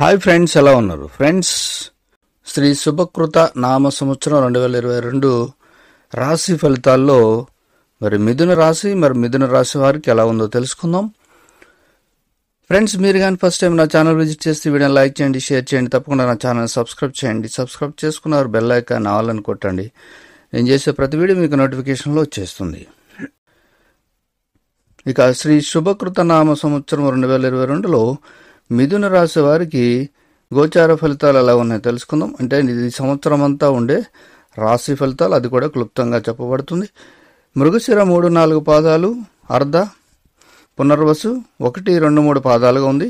hi friends ఎలా ఉన్నారు friends Shri శుభకృత నామ సంవత్సరం రెండు వేల ఇరవై రెండు రాశి ఫలితాల్లో మరి మిథున రాశి మరి మిథున రాశి వారికి ఎలా ఉందో తెలుసుకుందాం ఫ్రెండ్స్ మీరు కానీ ఫస్ట్ టైం నా ఛానల్ విజిట్ చేస్తే వీడియో లైక్ చేయండి షేర్ చేయండి తప్పకుండా నా ఛానల్ సబ్స్క్రైబ్ చేయండి సబ్స్క్రైబ్ చేసుకున్నారు బెల్ ఐకాన్ ఆవాలని కొట్టండి నేను చేసే ప్రతి వీడియో మీకు నోటిఫికేషన్లో వచ్చేస్తుంది ఇక శ్రీ శుభకృత నామ సంవత్సరం రెండు వేల ఇరవై రెండులో మిథున రాశి వారికి గోచార ఫలితాలు ఎలా ఉన్నాయో తెలుసుకుందాం అంటే ఇది సంవత్సరం అంతా ఉండే రాశి ఫలితాలు అది కూడా క్లుప్తంగా చెప్పబడుతుంది మృగశిర మూడు నాలుగు పాదాలు అర్ధ పునర్వసు ఒకటి రెండు మూడు పాదాలుగా ఉంది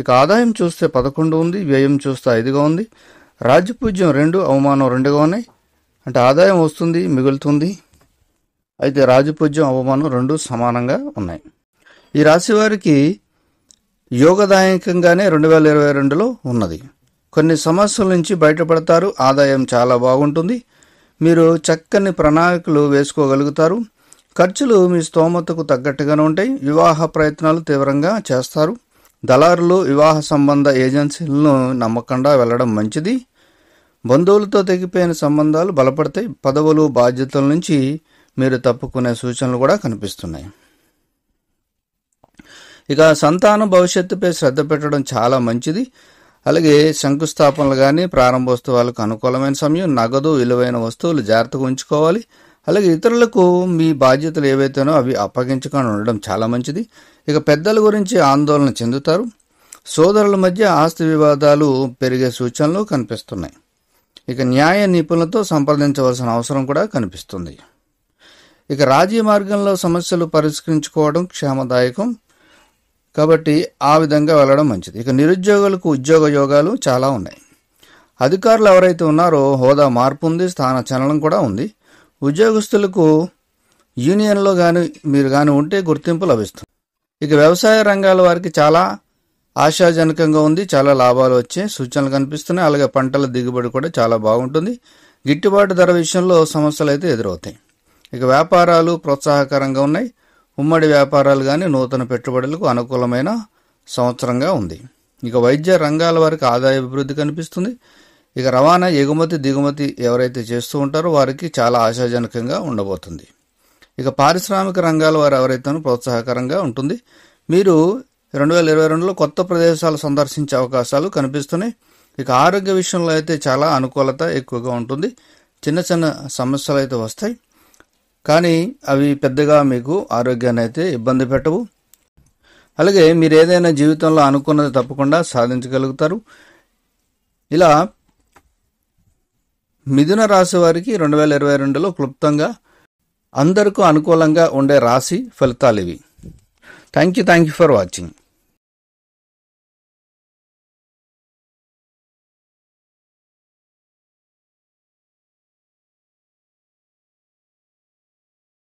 ఇక ఆదాయం చూస్తే పదకొండు ఉంది వ్యయం చూస్తే ఐదుగా ఉంది రాజ్యపూజ్యం రెండు అవమానం రెండుగా ఉన్నాయి అంటే ఆదాయం వస్తుంది మిగులుతుంది అయితే రాజపూజ్యం అవమానం రెండు సమానంగా ఉన్నాయి ఈ రాశి వారికి యోగదాయకంగానే రెండు వేల ఇరవై రెండులో ఉన్నది కొన్ని సమస్యల నుంచి బయటపడతారు ఆదాయం చాలా బాగుంటుంది మీరు చక్కని ప్రణాళికలు వేసుకోగలుగుతారు ఖర్చులు మీ స్తోమతకు తగ్గట్టుగానే ఉంటాయి వివాహ ప్రయత్నాలు తీవ్రంగా చేస్తారు దళారులు వివాహ సంబంధ ఏజెన్సీలను నమ్మకుండా వెళ్ళడం మంచిది బంధువులతో తెగిపోయిన సంబంధాలు బలపడతాయి పదవులు బాధ్యతల నుంచి మీరు తప్పుకునే సూచనలు కూడా కనిపిస్తున్నాయి ఇక సంతానం భవిష్యత్తుపై శ్రద్ధ పెట్టడం చాలా మంచిది అలాగే శంకుస్థాపనలు కానీ ప్రారంభోత్సవాలకు అనుకూలమైన సమయం నగదు విలువైన వస్తువులు జాగ్రత్తగా ఉంచుకోవాలి అలాగే ఇతరులకు మీ బాధ్యతలు ఏవైతేనో అవి అప్పగించకుండా ఉండడం చాలా మంచిది ఇక పెద్దల గురించి ఆందోళన చెందుతారు సోదరుల మధ్య ఆస్తి వివాదాలు పెరిగే సూచనలు కనిపిస్తున్నాయి ఇక న్యాయ నిపుణులతో సంప్రదించవలసిన అవసరం కూడా కనిపిస్తుంది ఇక రాజీ మార్గంలో సమస్యలు పరిష్కరించుకోవడం క్షేమదాయకం కాబట్టి ఆ విధంగా వెళ్ళడం మంచిది ఇక నిరుద్యోగులకు ఉద్యోగ యోగాలు చాలా ఉన్నాయి అధికారులు ఎవరైతే ఉన్నారో హోదా మార్పు ఉంది స్థాన చలనం కూడా ఉంది ఉద్యోగస్తులకు యూనియన్లో కానీ మీరు కానీ ఉంటే గుర్తింపు లభిస్తుంది ఇక వ్యవసాయ రంగాల వారికి చాలా ఆశాజనకంగా ఉంది చాలా లాభాలు వచ్చే సూచనలు కనిపిస్తున్నాయి అలాగే పంటల దిగుబడి కూడా చాలా బాగుంటుంది గిట్టుబాటు ధర విషయంలో సమస్యలు అయితే ఎదురవుతాయి ఇక వ్యాపారాలు ప్రోత్సాహకరంగా ఉన్నాయి ఉమ్మడి వ్యాపారాలు కానీ నూతన పెట్టుబడులకు అనుకూలమైన సంవత్సరంగా ఉంది ఇక వైద్య రంగాల వారికి ఆదాయ అభివృద్ధి కనిపిస్తుంది ఇక రవాణా ఎగుమతి దిగుమతి ఎవరైతే చేస్తూ ఉంటారో వారికి చాలా ఆశాజనకంగా ఉండబోతుంది ఇక పారిశ్రామిక రంగాల వారు ఎవరైతే ప్రోత్సాహకరంగా ఉంటుంది మీరు రెండు వేల ఇరవై రెండులో కొత్త ప్రదేశాలు సందర్శించే అవకాశాలు కనిపిస్తున్నాయి ఇక ఆరోగ్య విషయంలో అయితే చాలా అనుకూలత ఎక్కువగా ఉంటుంది చిన్న చిన్న సమస్యలు అయితే వస్తాయి కానీ అవి పెద్దగా మీకు ఆరోగ్యాన్ని అయితే ఇబ్బంది పెట్టవు అలాగే మీరు ఏదైనా జీవితంలో అనుకున్నది తప్పకుండా సాధించగలుగుతారు ఇలా మిథున రాశి వారికి రెండు వేల ఇరవై రెండులో క్లుప్తంగా అందరికీ అనుకూలంగా ఉండే రాశి ఫలితాలు ఇవి thank you thank you for watching